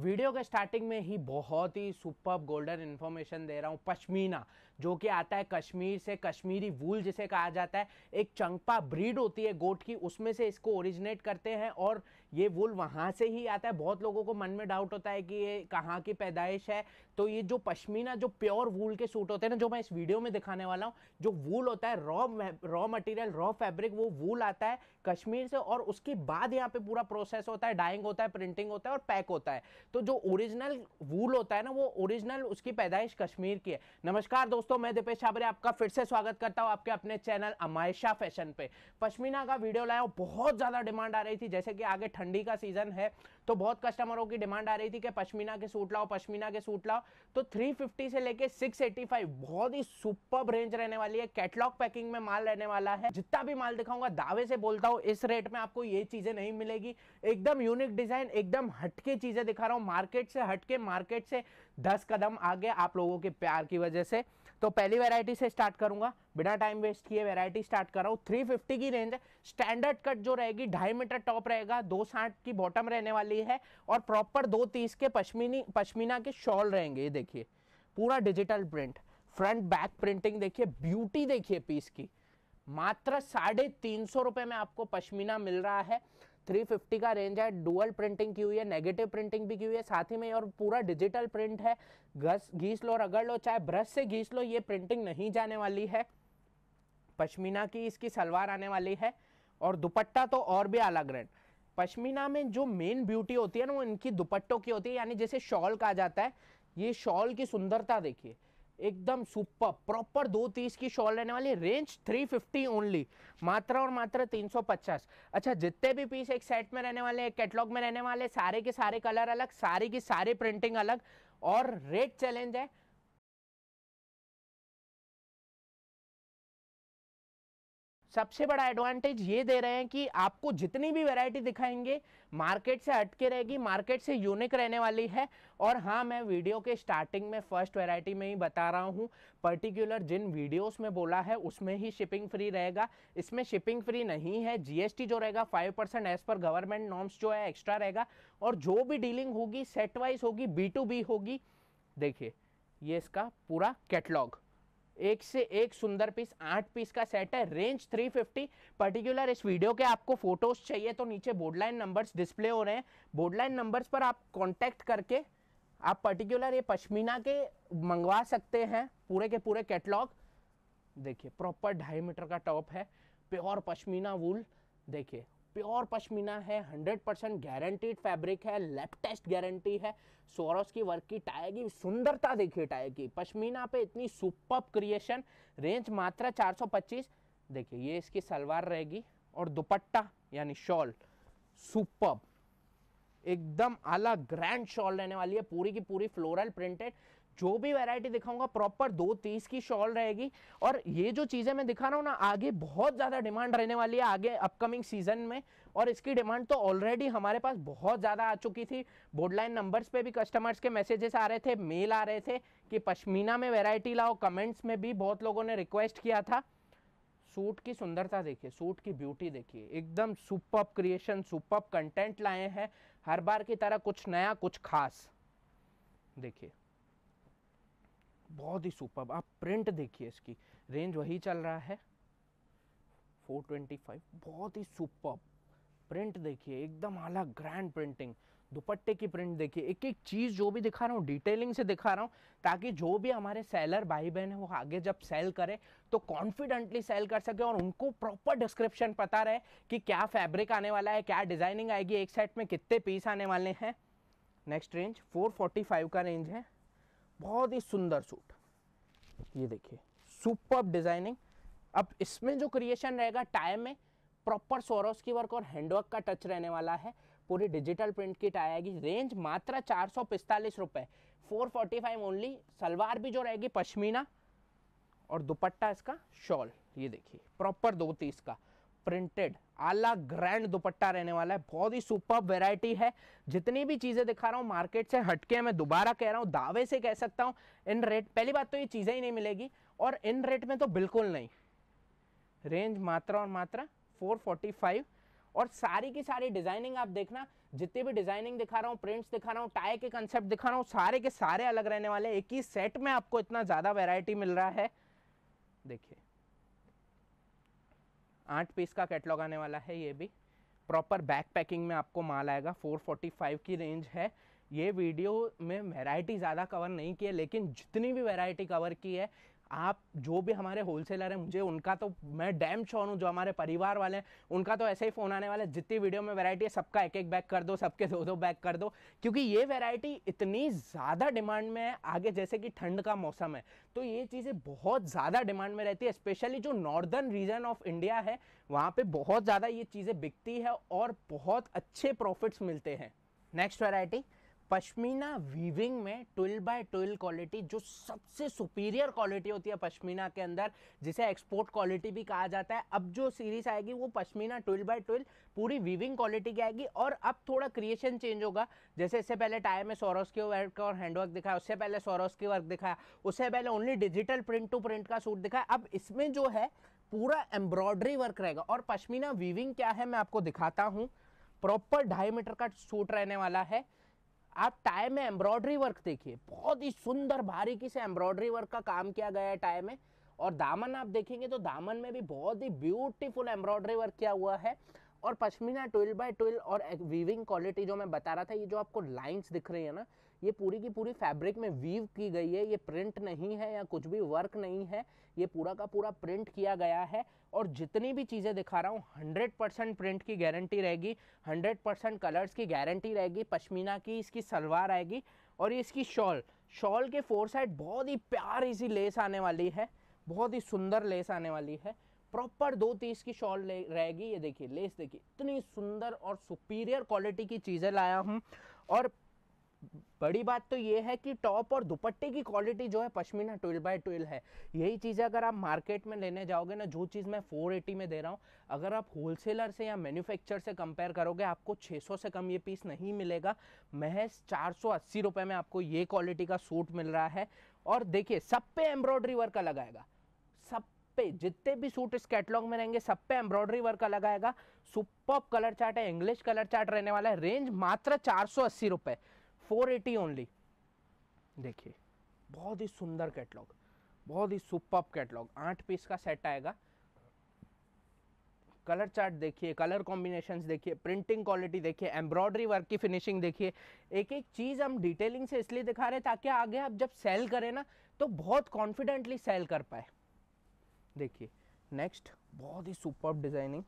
video के starting में ही बहुत ही सुपर गोल्डन इन्फॉर्मेशन दे रहा हूँ पश्मीना जो कि आता है कश्मीर से कश्मीरी वूल जिसे कहा जाता है एक चंपा ब्रीड होती है गोट की उसमें से इसको ओरिजिनेट करते हैं और ये वूल वहाँ से ही आता है बहुत लोगों को मन में डाउट होता है कि ये कहाँ की पैदाइश है तो ये जो पश्मीना जो प्योर वूल के सूट होते हैं ना जो मैं इस वीडियो में दिखाने वाला हूँ जो वूल होता है raw raw material raw fabric वो वूल आता है कश्मीर से और उसके बाद यहाँ पे पूरा प्रोसेस होता है डाइंग होता है प्रिंटिंग होता है और पैक होता है तो जो ओरिजिनल वूल होता है ना वो ओरिजिनल उसकी पैदाइश कश्मीर की है नमस्कार दोस्तों मैं दीपेश छाबरे आपका फिर से स्वागत करता हूँ आपके अपने चैनल अमायशा फैशन पे पश्मीना का वीडियो लाया बहुत ज़्यादा डिमांड आ रही थी जैसे कि आगे ठंडी का सीजन है तो बहुत कस्टमरों की डिमांड आ रही थी कि पश्मीना के सूट लाओ पश्मीना के सूट लाओ तो 350 से लेके 685 बहुत ही सुपर रेंज रहने वाली है कैटलॉग पैकिंग में माल रहने वाला है जितना भी माल दिखाऊंगा दावे से बोलता हूँ इस रेट में आपको ये चीजें नहीं मिलेगी एकदम यूनिक डिजाइन एकदम हटके चीजें दिखा रहा हूँ मार्केट से हटके मार्केट से दस कदम आगे आप लोगों के प्यार की वजह से तो पहली वेरायटी से स्टार्ट करूंगा बिना टाइम वेस्ट किए वेरायटी स्टार्ट कर रहा हूँ थ्री फिफ्टी की रेंज है स्टैंडर्ड कट जो रहेगी ढाई मीटर टॉप रहेगा दो साठ की बॉटम रहने वाली है और प्रॉपर दो तीस के पश्मीनी पश्मीना के शॉल रहेंगे ये देखिए पूरा digital print front back printing देखिए ब्यूटी देखिए पीस की मात्र साढ़े तीन सौ रुपये में आपको पश्मीना मिल रहा है 350 का रेंज है डुअल प्रिंटिंग की हुई है नेगेटिव प्रिंटिंग भी की हुई है साथ ही में और पूरा डिजिटल प्रिंट है घस घीस लो रगड़ लो चाहे ब्रश से घीस लो ये प्रिंटिंग नहीं जाने वाली है पश्मीना की इसकी सलवार आने वाली है और दुपट्टा तो और भी अलग रेट पश्मीना में जो मेन ब्यूटी होती है ना वो इनकी दुपट्टों की होती है यानी जैसे शॉल कहा जाता है ये शॉल की सुंदरता देखिए एकदम सुपर प्रॉपर दो तीस की शॉल रहने वाली रेंज 350 ओनली मात्रा और मात्र 350 अच्छा जितने भी पीस एक सेट में रहने वाले कैटलॉग में रहने वाले सारे के सारे कलर अलग सारे की सारे प्रिंटिंग अलग और रेट चैलेंज है सबसे बड़ा एडवांटेज ये दे रहे हैं कि आपको जितनी भी वैरायटी दिखाएंगे मार्केट से अटके रहेगी मार्केट से यूनिक रहने वाली है और हाँ मैं वीडियो के स्टार्टिंग में फर्स्ट वेराइटी में ही बता रहा हूँ पर्टिकुलर जिन वीडियोस में बोला है उसमें ही शिपिंग फ्री रहेगा इसमें शिपिंग फ्री नहीं है जीएसटी जो रहेगा five percent as per government norms जो है एक्स्ट्रा रहेगा और जो भी डीलिंग होगी सेट वाइज होगी बी टू बी होगी देखिए ये इसका पूरा कैटलॉग एक से एक सुंदर पीस आठ पीस का सेट है रेंज 350 पर्टिकुलर इस वीडियो के आपको फोटोज चाहिए तो नीचे बोर्डलाइन नंबर्स डिस्प्ले हो रहे हैं बोर्डलाइन नंबर्स पर आप कांटेक्ट करके आप पर्टिकुलर ये पश्मीना के मंगवा सकते हैं पूरे के पूरे कैटलॉग देखिए प्रॉपर ढाई मीटर का टॉप है प्योर पश्मीना वूल देखिए प्योर पश्मीना है 100 परसेंट गारंटीड फैब्रिक है लैप टेस्ट गारंटी है सोरस की वर्क की टाई की सुंदरता देखिए टाई की पश्मीना पे इतनी सुपर क्रिएशन रेंज मात्र 425 देखिए ये इसकी सलवार रहेगी और दुपट्टा यानी शॉल सुपर एकदम आला ग्रैंड शॉल रहने वाली है पूरी की पूरी फ्लोरल प्रिंटेड जो भी वैरायटी दिखाऊंगा प्रॉपर दो तीस की शॉल रहेगी और ये जो चीज़ें मैं दिखा रहा हूँ ना आगे बहुत ज़्यादा डिमांड रहने वाली है आगे अपकमिंग सीजन में और इसकी डिमांड तो ऑलरेडी हमारे पास बहुत ज़्यादा आ चुकी थी बोर्डलाइन नंबर्स पे भी कस्टमर्स के मैसेजेस आ रहे थे मेल आ रहे थे कि पश्मीना में वेराइटी लाओ कमेंट्स में भी बहुत लोगों ने रिक्वेस्ट किया था सूट की सुंदरता देखिए सूट की ब्यूटी देखिए एकदम सुपर क्रिएशन सुपर कंटेंट लाए हैं हर बार की तरह कुछ नया कुछ खास देखिए बहुत ही सुपर आप प्रिंट देखिए इसकी रेंज वही चल रहा है 425 बहुत ही सुपर प्रिंट देखिए एकदम अलग ग्रैंड प्रिंटिंग दुपट्टे की प्रिंट देखिए एक एक चीज़ जो भी दिखा रहा हूँ डिटेलिंग से दिखा रहा हूँ ताकि जो भी हमारे सेलर भाई बहन है वो आगे जब सेल करे तो कॉन्फिडेंटली सेल कर सके और उनको प्रॉपर डिस्क्रिप्शन पता रहे कि क्या फैब्रिक आने वाला है क्या डिज़ाइनिंग आएगी एक सेट में कितने पीस आने वाले हैं नेक्स्ट रेंज 445 का रेंज है बहुत ही सुंदर सूट ये देखिए सुपर डिजाइनिंग अब इसमें जो क्रिएशन रहेगा टाई में प्रॉपर सोरोस की वर्क और हैंडवर्क का टच रहने वाला है पूरी डिजिटल प्रिंट की टाई आएगी रेंज मात्र चार सौ पिस्तालीस रुपये four forty five only salwar भी जो रहेगी पश्मीना और दुपट्टा इसका शॉल ये देखिए प्रॉपर दो तीस का प्रिंटेड आला ग्रैंड दुपट्टा रहने वाला है बहुत ही सुपर वेराइटी है जितनी भी चीज़ें दिखा रहा हूँ मार्केट से हटके मैं दोबारा कह रहा हूँ दावे से कह सकता हूँ इन रेट पहली बात तो ये चीज़ें ही नहीं मिलेगी और इन रेट में तो बिल्कुल नहीं रेंज मात्रा और मात्रा 445 और सारी की सारी डिजाइनिंग आप देखना जितनी भी डिजाइनिंग दिखा रहा हूँ प्रिंट्स दिखा रहा हूँ टाई के कंसेप्ट दिखा रहा हूँ सारे के सारे अलग रहने वाले एक ही सेट में आपको इतना ज़्यादा वेरायटी मिल रहा है देखिए आठ पीस का कैटलॉग आने वाला है ये भी प्रॉपर बैक पैकिंग में आपको माल आएगा 445 की रेंज है ये वीडियो में वैरायटी ज़्यादा कवर नहीं की है लेकिन जितनी भी वैरायटी कवर की है आप जो भी हमारे होलसेलर हैं मुझे उनका तो मैं डैम शॉन हूँ जो हमारे परिवार वाले हैं उनका तो ऐसे ही फ़ोन आने वाला है जितनी वीडियो में वैरायटी है सबका एक एक बैग कर दो सबके दो दो बैग कर दो क्योंकि ये वैरायटी इतनी ज़्यादा डिमांड में है आगे जैसे कि ठंड का मौसम है तो ये चीज़ें बहुत ज़्यादा डिमांड में रहती है स्पेशली जो नॉर्दर्न रीजन ऑफ इंडिया है वहाँ पर बहुत ज़्यादा ये चीज़ें बिकती है और बहुत अच्छे प्रॉफिट्स मिलते हैं नेक्स्ट वेराइटी पश्मीना वीविंग में ट्विल बाय ट्विल क्वालिटी जो सबसे सुपीरियर क्वालिटी होती है पश्मीना के अंदर जिसे एक्सपोर्ट क्वालिटी भी कहा जाता है अब जो सीरीज आएगी वो पश्मीना ट्विल बाय ट्विल पूरी वीविंग क्वालिटी की आएगी और अब थोड़ा क्रिएशन चेंज होगा जैसे इससे पहले टायर में सोरोस के वर्क और हैंडवर्क दिखाया उससे पहले सोरोस के वर्क दिखाया उससे पहले only digital print to print का सूट दिखाया अब इसमें जो है पूरा एम्ब्रॉयडरी वर्क रहेगा और पश्मीना वीविंग क्या है मैं आपको दिखाता हूँ प्रॉपर ढाई मीटर का सूट रहने वाला है आप टाई में एम्ब्रॉयडरी वर्क देखिए बहुत ही सुंदर बारीकी से एम्ब्रॉयडरी वर्क का काम किया गया है टाई में और दामन आप देखेंगे तो दामन में भी बहुत ही ब्यूटीफुल एम्ब्रॉयडरी वर्क किया हुआ है और पश्मीना ट्वेल्व बाय ट्वेल्व और वीविंग क्वालिटी जो मैं बता रहा था ये जो आपको लाइंस दिख रही है ना ये पूरी की पूरी फैब्रिक में वीव की गई है ये प्रिंट नहीं है या कुछ भी वर्क नहीं है ये पूरा का पूरा प्रिंट किया गया है और जितनी भी चीज़ें दिखा रहा हूँ हंड्रेड परसेंट प्रिंट की गारंटी रहेगी हंड्रेड परसेंट कलर्स की गारंटी रहेगी पश्मीना की इसकी सलवार आएगी और ये इसकी शॉल शॉल के फोर साइड बहुत ही प्यारी सी लेस आने वाली है बहुत ही सुंदर लेस आने वाली है प्रॉपर दो तीस की शॉल रहेगी ये देखिए लेस देखिए इतनी सुंदर और सुपीरियर क्वालिटी की चीज़ें लाया हूँ और बड़ी बात तो ये है कि टॉप और दुपट्टे की क्वालिटी जो है पश्मीना ट्वेल्व बाई ट्वेल्व है यही चीज़ अगर आप मार्केट में लेने जाओगे ना जो चीज़ मैं फोर एटी में दे रहा हूँ अगर आप होलसेलर से या मैन्युफैक्चर से कंपेयर करोगे आपको छः सौ से कम ये पीस नहीं मिलेगा महज चार सौ अस्सी रुपये में आपको ये क्वालिटी का सूट मिल रहा है और देखिए सब पे एम्ब्रॉयडरी वर्क का लगाएगा सब पे जितने भी सूट इस कैटलॉग में रहेंगे सब पे एम्ब्रॉयडरी वर्क का लगाएगा सुपर कलर चार्ट है इंग्लिश कलर चार्ट रहने वाला है रेंज मात्र चार सौ अस्सी रुपये फोर एटी ओनली देखिए बहुत ही सुंदर कैटलॉग बहुत ही सुपर कैटलॉग आठ पीस का सेट आएगा कलर चार्ट देखिए कलर कॉम्बिनेशंस देखिए प्रिंटिंग क्वालिटी देखिए एम्ब्रॉयडरी वर्क की फिनिशिंग देखिए एक एक चीज़ हम डिटेलिंग से इसलिए दिखा रहे हैं ताकि आगे आप जब सेल करें ना तो बहुत कॉन्फिडेंटली सेल कर पाए देखिए नेक्स्ट बहुत ही सुपर डिज़ाइनिंग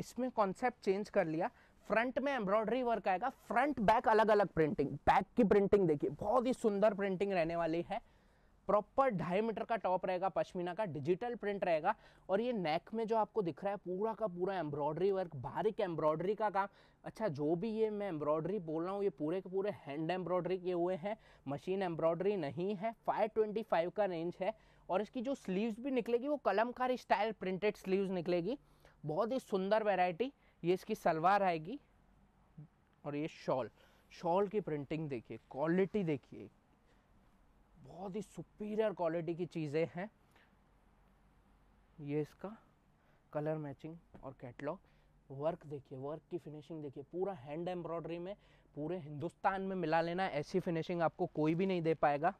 इसमें कॉन्सेप्ट चेंज कर लिया फ्रंट में एम्ब्रॉयडरी वर्क आएगा फ्रंट बैक अलग अलग प्रिंटिंग बैक की प्रिंटिंग देखिए बहुत ही सुंदर प्रिंटिंग रहने वाली है प्रॉपर ढाई मीटर का टॉप रहेगा पश्मीना का डिजिटल प्रिंट रहेगा और ये नेक में जो आपको दिख रहा है पूरा का पूरा एम्ब्रॉयडरी वर्क बारीक एम्ब्रॉयडरी का काम अच्छा जो भी ये मैं एम्ब्रॉयडरी बोल रहा हूँ ये पूरे के पूरे हैंड एम्ब्रॉयडरी किए हुए हैं मशीन एम्ब्रॉयडरी नहीं है 525 का रेंज है और इसकी जो स्लीव्स भी निकलेगी वो कलमकारी स्टाइल प्रिंटेड स्लीव्स निकलेगी बहुत ही सुंदर वेराइटी ये इसकी सलवार आएगी और ये शॉल शॉल की प्रिंटिंग देखिए क्वालिटी देखिए बहुत ही सुपीरियर क्वालिटी की चीज़ें हैं ये इसका कलर मैचिंग और कैटलॉग वर्क देखिए वर्क की फिनिशिंग देखिए पूरा हैंड एम्ब्रॉयडरी में पूरे हिंदुस्तान में मिला लेना ऐसी फिनिशिंग आपको कोई भी नहीं दे पाएगा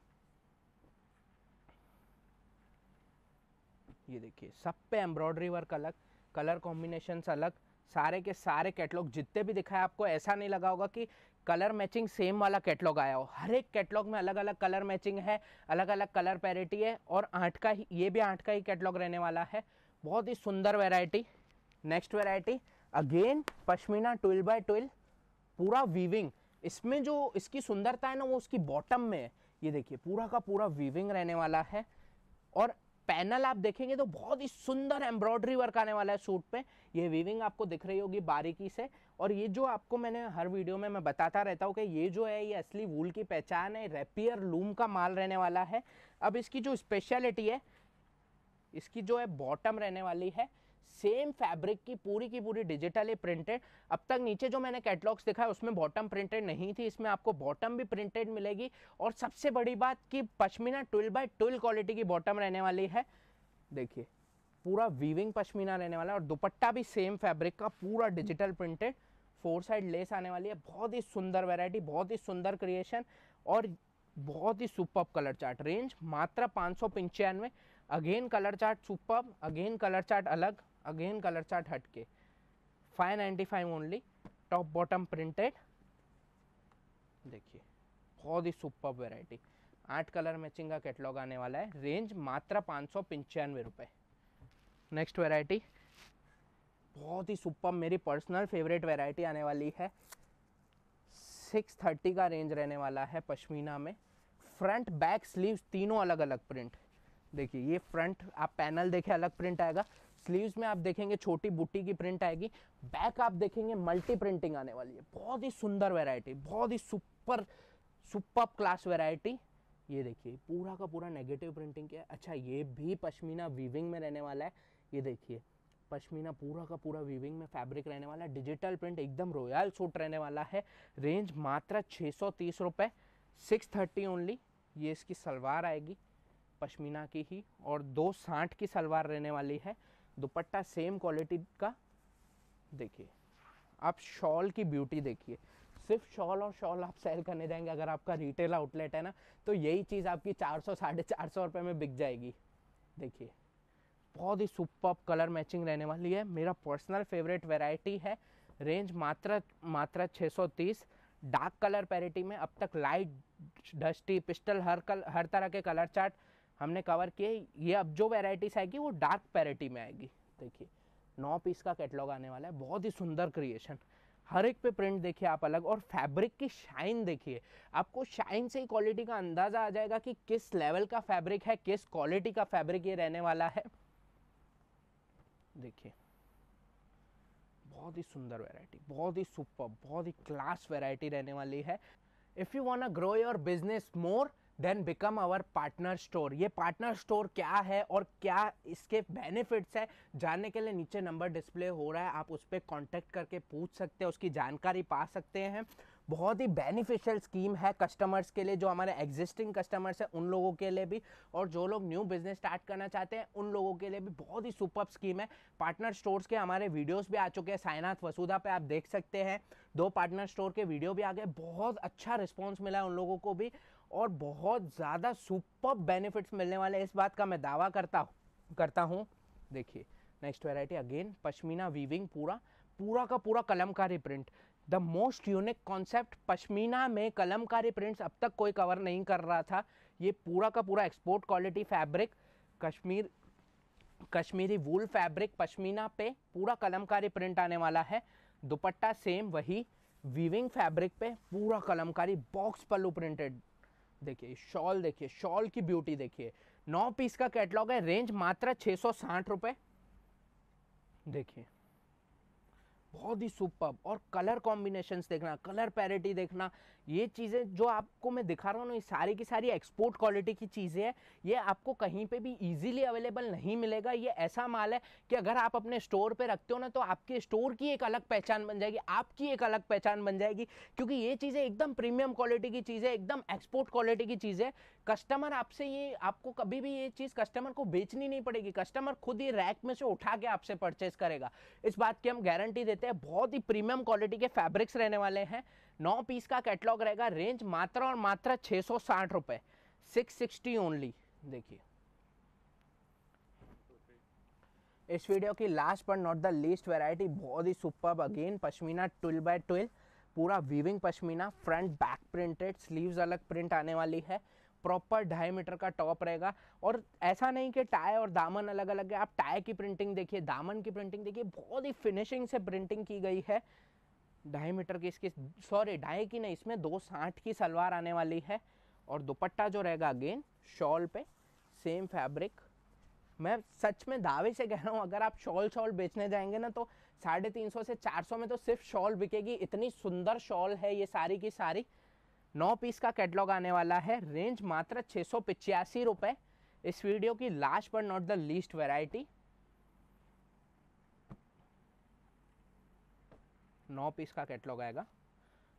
ये देखिए सब पे एम्ब्रॉयडरी वर्क अलग कलर कॉम्बिनेशंस अलग सारे के सारे कैटलॉग जितने भी दिखाए आपको ऐसा नहीं लगा होगा कि कलर मैचिंग सेम वाला कैटलॉग आया हो हर एक कैटलॉग में अलग अलग कलर मैचिंग है अलग अलग कलर पैरिटी है और आठ का ही ये भी आठ का ही कैटलॉग रहने वाला है बहुत ही सुंदर variety next variety again pashmina twelve by twelve पूरा वीविंग इसमें जो इसकी सुंदरता है ना वो उसकी बॉटम में है ये देखिए पूरा का पूरा वीविंग रहने वाला है और पैनल आप देखेंगे तो बहुत ही सुंदर एम्ब्रॉयडरी वर्क आने वाला है सूट पे ये वीविंग आपको दिख रही होगी बारीकी से और ये जो आपको मैंने हर वीडियो में मैं बताता रहता हूँ कि ये जो है ये असली वूल की पहचान है रेपियर लूम का माल रहने वाला है अब इसकी जो स्पेशलिटी है इसकी जो है बॉटम रहने वाली है सेम फैब्रिक की पूरी की पूरी डिजिटली प्रिंटेड अब तक नीचे जो मैंने कैटलॉग्स दिखा है उसमें बॉटम प्रिंटेड नहीं थी इसमें आपको बॉटम भी प्रिंटेड मिलेगी और सबसे बड़ी बात कि pashmina twelve by twelve quality की बॉटम रहने वाली है देखिए पूरा वीविंग पश्मीना रहने वाला है और दुपट्टा भी सेम फैब्रिक का पूरा digital printed four side lace आने वाली है बहुत ही सुंदर वेराइटी बहुत ही सुंदर क्रिएशन और बहुत ही सुपर कलर चार्ट रेंज मात्र पाँच सौ पंचानवे again colour chart super again colour chart अलग हट के five hatke 595 only top bottom printed देखिए बहुत ही सुपर वेराइटी आठ कलर मैचिंग का कैटलॉग आने वाला है रेंज मात्र पाँच सौ पंचानवे रुपये नेक्स्ट वेराइटी बहुत ही सुपर मेरी पर्सनल फेवरेट वेराइटी आने वाली है सिक्स थर्टी का रेंज रहने वाला है पश्मीना में फ्रंट बैक स्लीव्स तीनों अलग अलग प्रिंट देखिए ये फ्रंट आप पैनल देखें अलग प्रिंट आएगा स्लीव्स में आप देखेंगे छोटी बुट्टी की प्रिंट आएगी बैक आप देखेंगे मल्टी प्रिंटिंग आने वाली है बहुत ही सुंदर वेरायटी बहुत ही सुपर सुपर क्लास वेराइटी ये देखिए पूरा का पूरा नेगेटिव प्रिंटिंग किया अच्छा ये भी पश्मीना वीविंग में रहने वाला है ये देखिए पश्मीना पूरा का पूरा वीविंग में फैब्रिक रहने वाला है डिजिटल प्रिंट एकदम रॉयल सूट रहने वाला है रेंज मात्र छः सौ तीस रुपये सिक्स थर्टी ओनली ये इसकी सलवार आएगी पश्मीना की ही और दो साठ की सलवार रहने वाली है दुपट्टा सेम क्वालिटी का देखिए आप शॉल की ब्यूटी देखिए सिर्फ शॉल और शॉल आप सेल करने जाएंगे अगर आपका रिटेल आउटलेट है ना तो यही चीज़ आपकी चार सौ साढ़े चार सौ रुपये में बिक जाएगी देखिए बहुत ही सुपर कलर मैचिंग रहने वाली है मेरा पर्सनल फेवरेट वेराइटी है रेंज मात्रा मात्रा तीस डार्क कलर पैरिटी में अब तक लाइट डस्टी पिस्टल हर कल हर तरह के कलर चार्ट हमने कवर किए ये अब जो वेराइटीज़ आएगी वो डार्क पैरिटी में आएगी देखिए नौ पीस का कैटलॉग आने वाला है बहुत ही सुंदर क्रिएशन हर एक पे प्रिंट देखिए आप अलग और फैब्रिक की शाइन देखिए आपको शाइन से ही क्वालिटी का अंदाज़ा आ जाएगा कि किस लेवल का फैब्रिक है किस क्वालिटी का फैब्रिक ये रहने वाला है देखिए बहुत ही सुंदर वैरायटी बहुत ही सुपर बहुत ही क्लास वैरायटी रहने वाली है if you want grow your business more then become our partner store ये पार्टनर स्टोर क्या है और क्या इसके बेनिफिट्स है जानने के लिए नीचे नंबर डिस्प्ले हो रहा है आप उस पर कॉन्टैक्ट करके पूछ सकते हैं उसकी जानकारी पा सकते हैं बहुत ही बेनिफिशियल स्कीम है कस्टमर्स के लिए जो हमारे एग्जिस्टिंग कस्टमर्स हैं उन लोगों के लिए भी और जो लोग न्यू बिजनेस स्टार्ट करना चाहते हैं उन लोगों के लिए भी बहुत ही सुपर स्कीम है पार्टनर स्टोर्स के हमारे वीडियोस भी आ चुके हैं साइनाथ वसुधा पे आप देख सकते हैं दो पार्टनर स्टोर के वीडियो भी आ गए बहुत अच्छा रिस्पॉन्स मिला है उन लोगों को भी और बहुत ज़्यादा सुपर बेनिफिट्स मिलने वाले इस बात का मैं दावा करता करता हूँ देखिए next variety again pashmina weaving पूरा पूरा का पूरा kalamkari print the most unique concept pashmina में कलमकारी प्रिंट्स अब तक कोई कवर नहीं कर रहा था ये पूरा का पूरा export quality fabric Kashmir Kashmiri wool fabric pashmina पे पूरा कलमकारी प्रिंट आने वाला है दुपट्टा सेम वही वीविंग फैब्रिक पे पूरा कलमकारी बॉक्स पल्लू प्रिंटेड देखिए शॉल देखिए शॉल की ब्यूटी देखिए नौ पीस का कैटलॉग है रेंज मात्र छः सौ साठ रुपये देखिए बहुत ही सुपर और कलर कॉम्बिनेशन देखना कलर पैरिटी देखना ये चीज़ें जो आपको मैं दिखा रहा हूँ ना ये सारी की सारी एक्सपोर्ट क्वालिटी की चीज़ें हैं ये आपको कहीं पे भी इजीली अवेलेबल नहीं मिलेगा ये ऐसा माल है कि अगर आप अपने स्टोर पे रखते हो ना तो आपके स्टोर की एक अलग पहचान बन जाएगी आपकी एक अलग पहचान बन जाएगी क्योंकि ये चीज़ें एकदम प्रीमियम क्वालिटी की चीज़ें एकदम एक्सपोर्ट क्वालिटी की चीज़ें कस्टमर आपसे ये आपको कभी भी ये चीज़ कस्टमर को बेचनी नहीं पड़ेगी कस्टमर खुद ही रैक में से उठा के आपसे परचेज करेगा इस बात की हम गारंटी देते हैं बहुत ही प्रीमियम क्वालिटी के फैब्रिक्स रहने वाले हैं नौ पीस का कैटलॉग रहेगा रेंज मात्र और मात्र छः सौ साठ रुपये सिक्स सिक्सटी ओनली देखिए इस वीडियो की लास्ट पर नॉट द लीस्ट वैरायटी बहुत ही super again pashmina twelve by twelve पूरा weaving pashmina front back printed sleeves अलग प्रिंट आने वाली है प्रॉपर ढाई मीटर का टॉप रहेगा और ऐसा नहीं कि टाई और दामन अलग अलग है आप टाई की प्रिंटिंग देखिए दामन की प्रिंटिंग देखिए बहुत ही फिनिशिंग से प्रिंटिंग की गई है ढाई मीटर की इसकी सॉरी ढाई की नहीं इसमें दो साठ की सलवार आने वाली है और दुपट्टा जो रहेगा अगेन शॉल पे सेम फैब्रिक मैं सच में दावे से कह रहा हूँ अगर आप शॉल शॉल बेचने जाएंगे ना तो साढ़े तीन सौ से चार सौ में तो सिर्फ शॉल बिकेगी इतनी सुंदर शॉल है ये सारी की सारी नौ पीस का कैटलॉग आने वाला है रेंज मात्र छः सौ पिचासी इस वीडियो की last but not the least variety नौ पीस का कैटलॉग आएगा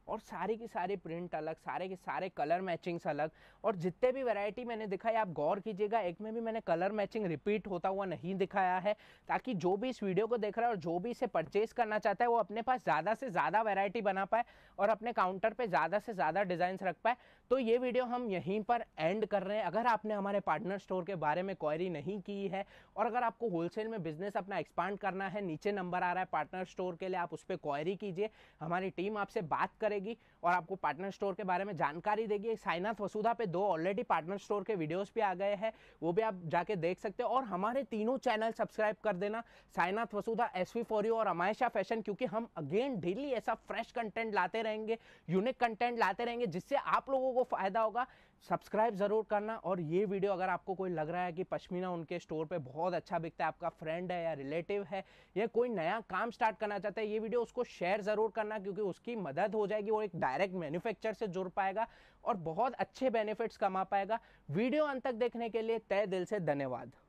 और सारे के सारे प्रिंट अलग सारे के सारे कलर मैचिंग्स अलग और जितने भी वैरायटी मैंने दिखाई आप गौर कीजिएगा एक में भी मैंने कलर मैचिंग रिपीट होता हुआ नहीं दिखाया है ताकि जो भी इस वीडियो को देख रहा है और जो भी इसे परचेस करना चाहता है वो अपने पास ज़्यादा से ज़्यादा वैरायटी बना पाए और अपने काउंटर पर ज़्यादा से ज़्यादा डिज़ाइंस रख पाए तो ये वीडियो हम यहीं पर एंड कर रहे हैं अगर आपने हमारे पार्टनर स्टोर के बारे में क्वायरी नहीं की है और अगर आपको होलसेल में बिजनेस अपना एक्सपांड करना है नीचे नंबर आ रहा है पार्टनर स्टोर के लिए आप उस पर क्वायरी कीजिए हमारी टीम आपसे बात करें करेगी और आपको पार्टनर स्टोर के बारे में जानकारी देगी साइनाथ वसुधा पे दो ऑलरेडी पार्टनर स्टोर के वीडियोस भी आ गए हैं वो भी आप जाके देख सकते हो और हमारे तीनों चैनल सब्सक्राइब कर देना Sainath Vasudha S V for you और अमायशा फैशन क्योंकि हम अगेन डेली ऐसा फ्रेश कंटेंट लाते रहेंगे यूनिक कंटेंट लाते रहेंगे जिससे आप लोगों को फायदा होगा सब्सक्राइब ज़रूर करना और ये वीडियो अगर आपको कोई लग रहा है कि पश्मीना उनके स्टोर पे बहुत अच्छा बिकता है आपका फ्रेंड है या रिलेटिव है या कोई नया काम स्टार्ट करना चाहता है ये वीडियो उसको शेयर ज़रूर करना क्योंकि उसकी मदद हो जाएगी वो एक डायरेक्ट मैन्युफैक्चर से जुड़ पाएगा और बहुत अच्छे बेनिफिट्स कमा पाएगा वीडियो अंत तक देखने के लिए तय दिल से धन्यवाद